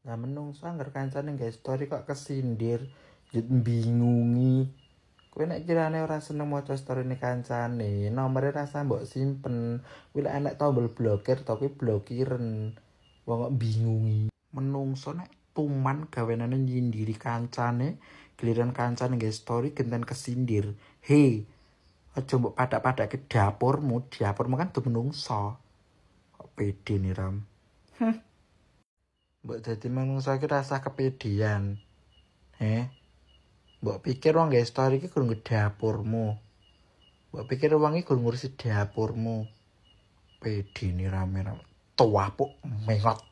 Nah menungso anggar kancane guys, story kok kesindir, jut bingungi. Kowe nek kirane ora seneng story storyne kancane, nomornya rasa mbok simpen. Kuwi lek enek tombol blokir tapi blokirin, Wong kok bingungi. Menungso nek tuman gawenane nyindiri kancane, giliran kancane guys, story genten kesindir. Hei, aja mbok padak-padak ke dapurmu, dapurmu kan tuh menungso. Kok pede nih Ram. Heh. mbok dadi manungsa iki rasa kepedian eh mbok pikir wong guys story iki kurang dapurmu mbok pikir wong iki kurang ngurusi dapurmu pedine rame-rame tuapuk mengot